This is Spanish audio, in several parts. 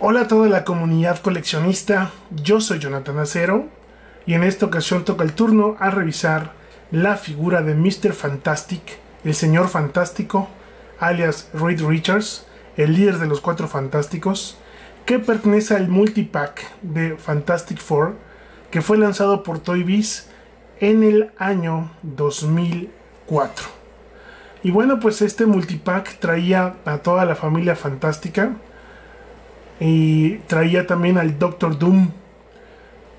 Hola a toda la comunidad coleccionista, yo soy Jonathan Acero y en esta ocasión toca el turno a revisar la figura de Mr. Fantastic, el señor fantástico, alias Reed Richards, el líder de los cuatro fantásticos, que pertenece al multipack de Fantastic Four, que fue lanzado por Toy Biz en el año 2004. Y bueno, pues este multipack traía a toda la familia fantástica, y traía también al Doctor Doom.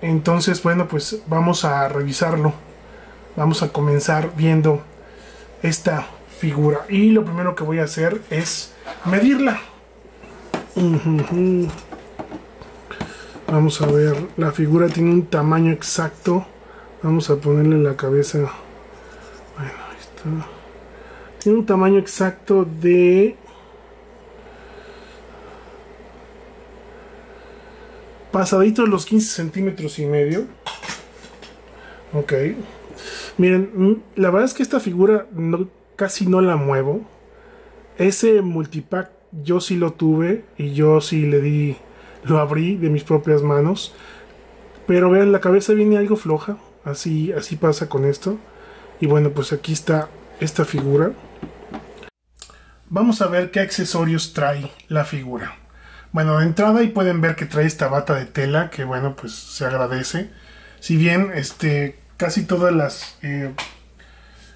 Entonces, bueno, pues vamos a revisarlo. Vamos a comenzar viendo esta figura. Y lo primero que voy a hacer es medirla. Vamos a ver, la figura tiene un tamaño exacto. Vamos a ponerle la cabeza. Tiene un tamaño exacto de pasadito los 15 centímetros y medio. Ok. Miren, mm, la verdad es que esta figura casi no la muevo. Ese multipack yo sí lo tuve y yo sí le di, lo abrí de mis propias manos. Pero vean, la cabeza viene algo floja. Así, así pasa con esto. Y bueno, pues aquí está esta figura. Vamos a ver qué accesorios trae la figura. Bueno, de entrada y pueden ver que trae esta bata de tela que bueno, pues se agradece. Si bien este, casi todas las eh,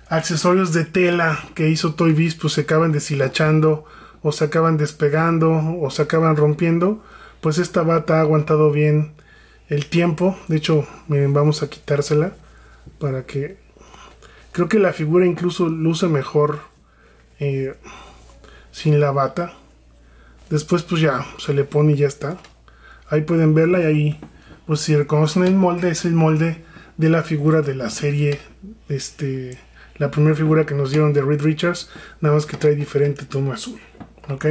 accesorios de tela que hizo Toy Bispo pues, se acaban deshilachando o se acaban despegando o se acaban rompiendo, pues esta bata ha aguantado bien el tiempo. De hecho, miren, vamos a quitársela para que... Creo que la figura incluso luce mejor eh, sin la bata. Después pues ya se le pone y ya está. Ahí pueden verla y ahí, pues si reconocen el molde, es el molde de la figura de la serie, este, la primera figura que nos dieron de Reed Richards, nada más que trae diferente tono azul, ¿ok?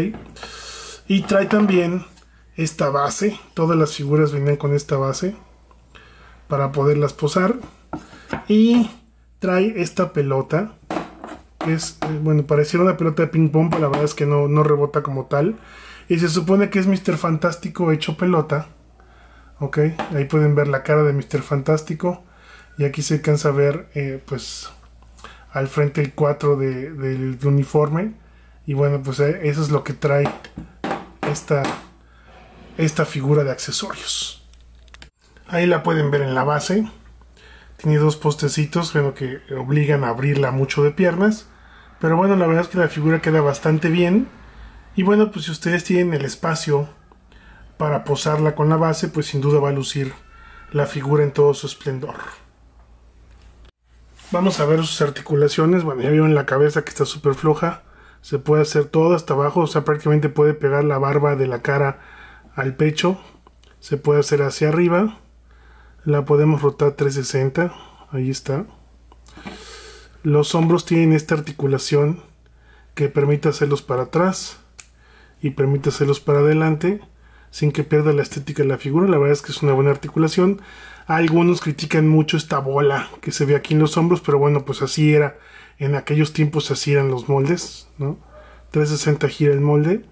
Y trae también esta base, todas las figuras vienen con esta base para poderlas posar. Y trae esta pelota, que es, eh, bueno, pareciera una pelota de ping-pong, pero la verdad es que no, no rebota como tal y se supone que es Mr. Fantástico hecho pelota. ahí pueden ver la cara de Mr. Fantástico. Y aquí se alcanza a ver, eh, pues, al frente el 4 del uniforme. Y bueno, pues eh, eso es lo que trae esta, esta figura de accesorios. Ahí la pueden ver en la base. Tiene dos postecitos, que obligan a abrirla mucho de piernas. Pero bueno, la verdad es que la figura queda bastante bien. Y bueno, pues si ustedes tienen el espacio para posarla con la base, pues sin duda va a lucir la figura en todo su esplendor. Vamos a ver sus articulaciones. Bueno, ya vieron la cabeza que está súper floja. Se puede hacer todo hasta abajo. O sea, prácticamente puede pegar la barba de la cara al pecho. Se puede hacer hacia arriba. La podemos rotar 360. Ahí está. Los hombros tienen esta articulación que permite hacerlos para atrás y permite hacerlos para adelante sin que pierda la estética de la figura. La verdad es que es una buena articulación. Algunos critican mucho esta bola que se ve aquí en los hombros, pero bueno, pues así era. En aquellos tiempos así eran los moldes, ¿no? 360 gira el molde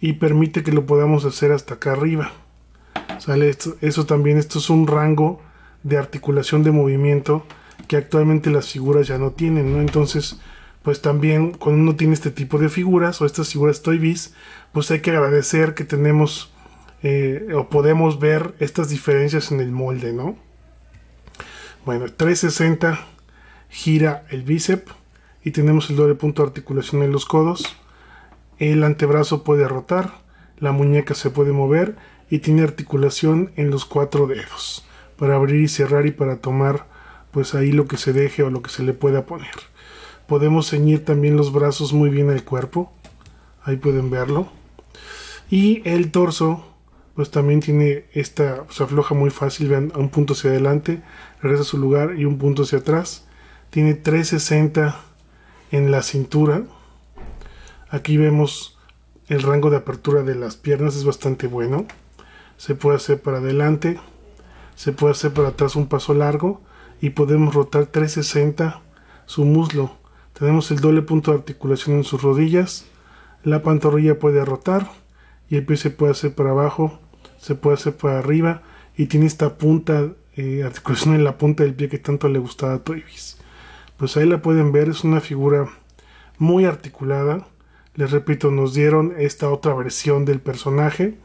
y permite que lo podamos hacer hasta acá arriba. Sale esto, eso también, esto es un rango de articulación de movimiento que actualmente las figuras ya no tienen, ¿no? Entonces, pues también cuando uno tiene este tipo de figuras o estas figuras Toy Biz, pues hay que agradecer que tenemos eh, o podemos ver estas diferencias en el molde, ¿no? Bueno, 360 gira el bíceps y tenemos el doble punto de articulación en los codos. El antebrazo puede rotar, la muñeca se puede mover y tiene articulación en los cuatro dedos para abrir y cerrar y para tomar pues ahí lo que se deje o lo que se le pueda poner. Podemos ceñir también los brazos muy bien al cuerpo. Ahí pueden verlo. Y el torso, pues también tiene esta, se afloja muy fácil. Vean, un punto hacia adelante, regresa a su lugar y un punto hacia atrás. Tiene 360 en la cintura. Aquí vemos el rango de apertura de las piernas, es bastante bueno. Se puede hacer para adelante, se puede hacer para atrás un paso largo y podemos rotar 360 su muslo. Tenemos el doble punto de articulación en sus rodillas. La pantorrilla puede rotar y el pie se puede hacer para abajo, se puede hacer para arriba y tiene esta punta, eh, articulación en la punta del pie que tanto le gustaba a Biz... Pues ahí la pueden ver, es una figura muy articulada. Les repito, nos dieron esta otra versión del personaje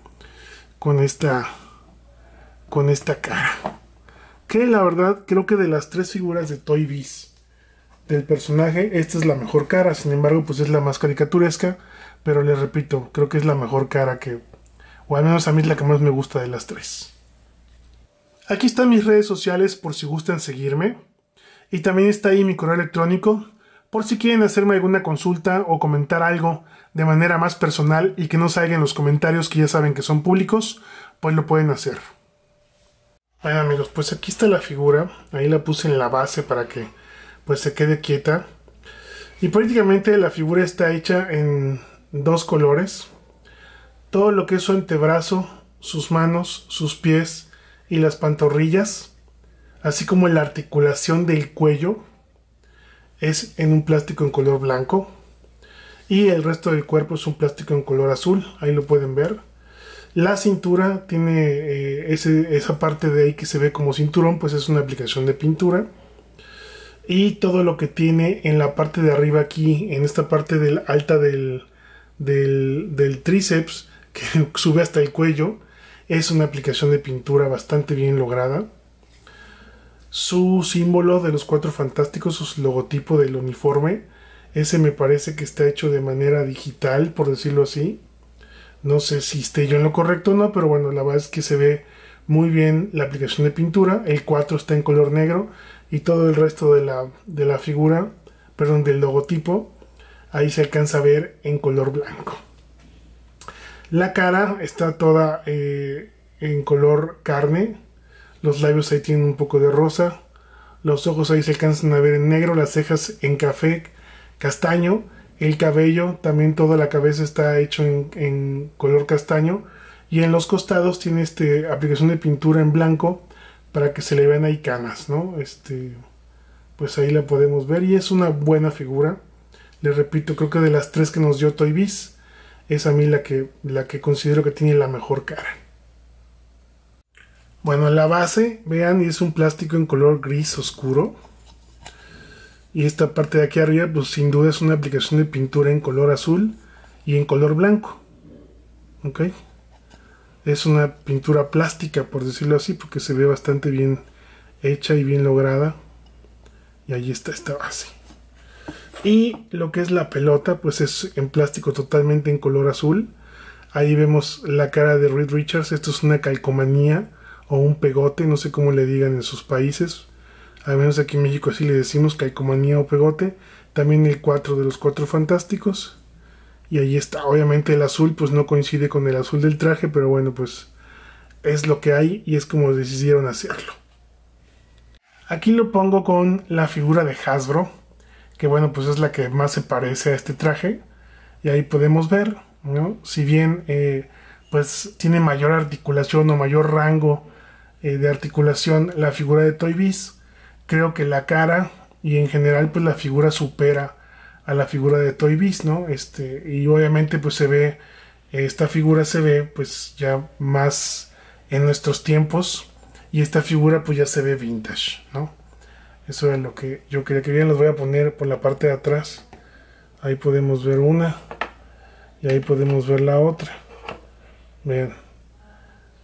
con esta con esta cara. Que la verdad creo que de las tres figuras de Toy Biz del personaje, esta es la mejor cara, sin embargo, pues es la más caricaturesca, pero les repito, creo que es la mejor cara que, o al menos a mí es la que más me gusta de las tres. Aquí están mis redes sociales por si gustan seguirme, y también está ahí mi correo electrónico por si quieren hacerme alguna consulta o comentar algo de manera más personal y que no salgan los comentarios que ya saben que son públicos, pues lo pueden hacer. Bueno amigos, pues aquí está la figura, ahí la puse en la base para que pues se quede quieta. Y prácticamente la figura está hecha en dos colores. Todo lo que es su antebrazo, sus manos, sus pies y las pantorrillas, así como la articulación del cuello, es en un plástico en color blanco. Y el resto del cuerpo es un plástico en color azul, ahí lo pueden ver. La cintura tiene eh, esa parte de ahí que se ve como cinturón, pues es una aplicación de pintura y todo lo que tiene en la parte de arriba aquí, en esta parte del alta del, del, del tríceps que sube hasta el cuello. Es una aplicación de pintura bastante bien lograda. Su símbolo de los cuatro fantásticos, su logotipo del uniforme, ese me parece que está hecho de manera digital, por decirlo así. No sé si esté yo en lo correcto o no, pero bueno, la verdad es que se ve muy bien la aplicación de pintura. El 4 está en color negro y todo el resto de la, figura, perdón, del logotipo, ahí se alcanza a ver en color blanco. La cara está toda eh, en color carne, los labios ahí tienen un poco de rosa, los ojos ahí se alcanzan a ver en negro, las cejas en café castaño, el cabello, también toda la cabeza está hecho en, color castaño y en los costados tiene este, aplicación de pintura en blanco para que se le vean ahí canas, ¿no? Este, pues ahí la podemos ver y es una buena figura. Les repito, creo que de las tres que nos dio Toy Biz, es a mí la que, la que considero que tiene la mejor cara. Bueno, la base, vean, es un plástico en color gris oscuro. Y esta parte de aquí arriba, pues sin duda es una aplicación de pintura en color azul y en color blanco. ¿Ok? es una pintura plástica, por decirlo así, porque se ve bastante bien hecha y bien lograda. Y ahí está esta base. Y lo que es la pelota, pues es en plástico totalmente en color azul. Ahí vemos la cara de Reed Richards. Esto es una calcomanía o un pegote, no sé cómo le digan en sus países. Al menos aquí en México así le decimos calcomanía o pegote. También el 4 de los Cuatro Fantásticos. Y ahí está, obviamente el azul pues no coincide con el azul del traje, pero bueno, pues es lo que hay y es como decidieron hacerlo. Aquí lo pongo con la figura de Hasbro, que bueno, pues es la que más se parece a este traje. Y ahí podemos ver, Si bien eh, pues tiene mayor articulación o mayor rango eh, de articulación la figura de Toy Biz, creo que la cara y en general pues la figura supera a la figura de Toy Biz, ¿no? Este, y obviamente pues se ve, esta figura se ve pues ya más en nuestros tiempos y esta figura pues ya se ve vintage, ¿no? Eso es lo que yo quería que Los voy a poner por la parte de atrás. Ahí podemos ver una y ahí podemos ver la otra.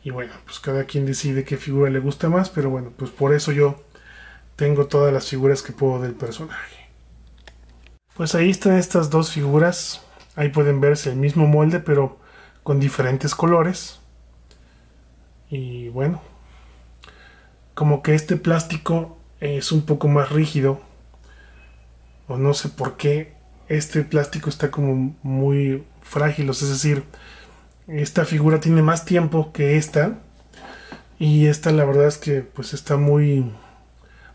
Y bueno, pues cada quien decide qué figura le gusta más, pero bueno, pues por eso yo tengo todas las figuras que puedo del personaje. Pues ahí están estas dos figuras. Ahí pueden verse el mismo molde, pero con diferentes colores. Y bueno, como que este plástico es un poco más rígido. O no sé por qué este plástico está como muy frágil. Es decir, esta figura tiene más tiempo que esta. Y esta la verdad es que pues está muy,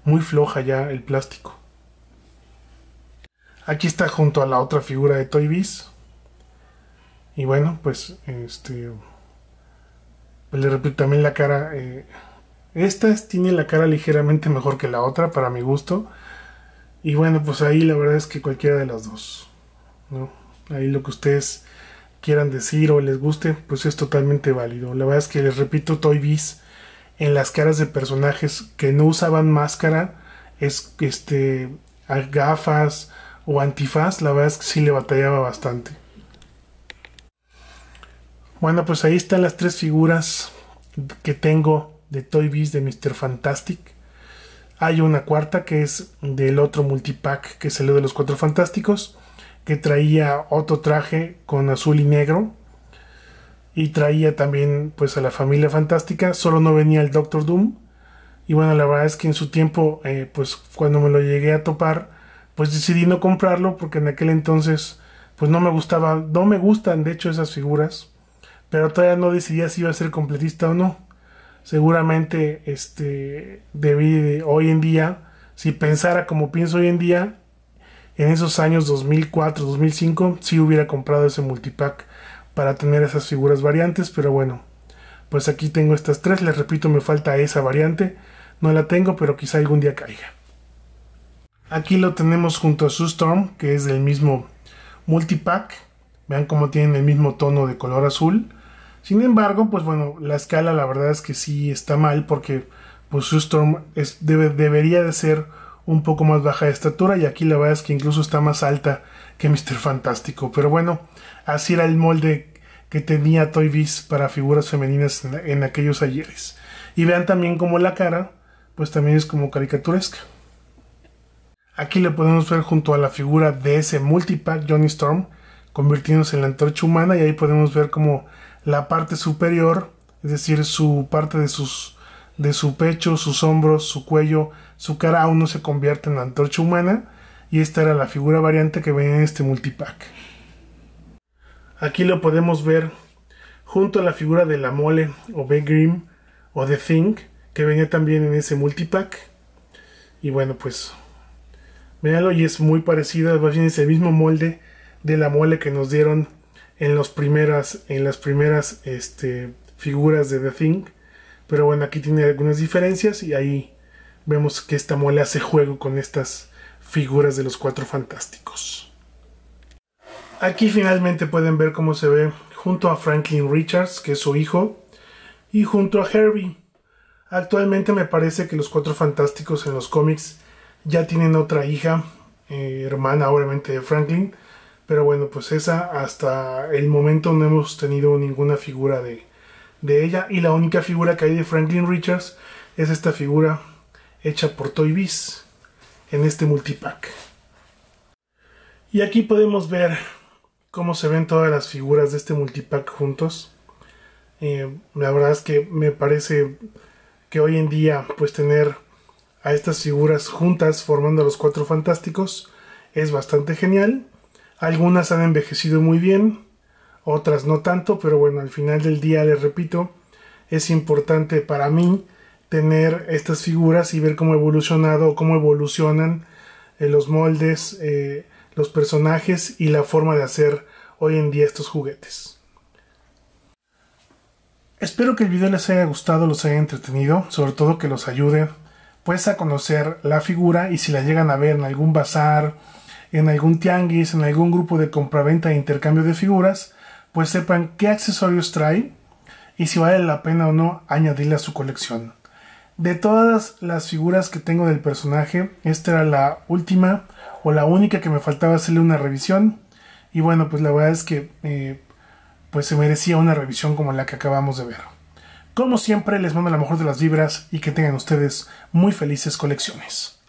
muy floja ya el plástico. Aquí está junto a la otra figura de Toy Y bueno, pues este. Pues le repito también la cara. Eh, esta tiene la cara ligeramente mejor que la otra, para mi gusto. Y bueno, pues ahí la verdad es que cualquiera de las dos. Ahí lo que ustedes quieran decir o les guste, pues es totalmente válido. La verdad es que les repito, Toy en las caras de personajes que no usaban máscara, es este gafas, o antifaz, la verdad es que sí le batallaba bastante. Bueno, pues ahí están las tres figuras que tengo de Toy Biz de Mr. Fantastic. Hay una cuarta que es del otro multipack que salió de los Cuatro Fantásticos, que traía otro traje con azul y negro. Y traía también pues a la familia fantástica, solo no venía el Doctor Doom. Y bueno, la verdad es que en su tiempo, eh, pues cuando me lo llegué a topar, pues decidí no comprarlo porque en aquel entonces pues no me gustaba, no me gustan de hecho esas figuras, pero todavía no decidía si iba a ser completista o no. Seguramente este debí de, hoy en día, si pensara como pienso hoy en día, en esos años 2004, 2005, sí hubiera comprado ese multipack para tener esas figuras variantes, pero bueno, pues aquí tengo estas tres, les repito, me falta esa variante, no la tengo, pero quizá algún día caiga. Aquí lo tenemos junto a su Storm, que es del mismo multipack. Vean cómo tienen el mismo tono de color azul. Sin embargo, pues bueno, la escala la verdad es que sí está mal porque pues Storm es, debería de ser un poco más baja de estatura y aquí la verdad es que incluso está más alta que Mr. Fantástico. Pero bueno, así era el molde que tenía Toy Biz para figuras femeninas en, aquellos ayeres. Y vean también cómo la cara, pues también es como caricaturesca. Aquí lo podemos ver junto a la figura de ese multipack Johnny Storm convirtiéndose en la antorcha humana y ahí podemos ver como la parte superior, es decir, su parte de sus de su pecho, sus hombros, su cuello, su cara aún no se convierte en la antorcha humana y esta era la figura variante que venía en este multipack. Aquí lo podemos ver junto a la figura de la mole o B. Grimm o The Thing que venía también en ese multipack. Y bueno, pues Véanlo y es muy parecida, más bien es el mismo molde de la mole que nos dieron en, primeras, en las primeras este, figuras de The Thing. Pero bueno, aquí tiene algunas diferencias y ahí vemos que esta mole hace juego con estas figuras de los cuatro fantásticos. Aquí finalmente pueden ver cómo se ve junto a Franklin Richards, que es su hijo, y junto a Herbie. Actualmente me parece que los cuatro fantásticos en los cómics ya tienen otra hija, eh, hermana obviamente de Franklin, pero bueno, pues esa hasta el momento no hemos tenido ninguna figura de, de ella y la única figura que hay de Franklin Richards es esta figura hecha por Toy Biz en este multipack. Y aquí podemos ver cómo se ven todas las figuras de este multipack juntos. Eh, la verdad es que me parece que hoy en día pues tener a estas figuras juntas formando a los cuatro fantásticos es bastante genial. Algunas han envejecido muy bien, otras no tanto, pero bueno, al final del día, les repito, es importante para mí tener estas figuras y ver cómo evolucionado, cómo evolucionan eh, los moldes, eh, los personajes y la forma de hacer hoy en día estos juguetes. Espero que el video les haya gustado, los haya entretenido, sobre todo que los ayude pues a conocer la figura y si la llegan a ver en algún bazar, en algún tianguis, en algún grupo de compraventa e intercambio de figuras, pues sepan qué accesorios trae y si vale la pena o no añadirle a su colección. De todas las figuras que tengo del personaje, esta era la última o la única que me faltaba hacerle una revisión. Y bueno, pues la verdad es que eh, pues se merecía una revisión como la que acabamos de ver. Como siempre, les mando la mejor de las vibras y que tengan ustedes muy felices colecciones.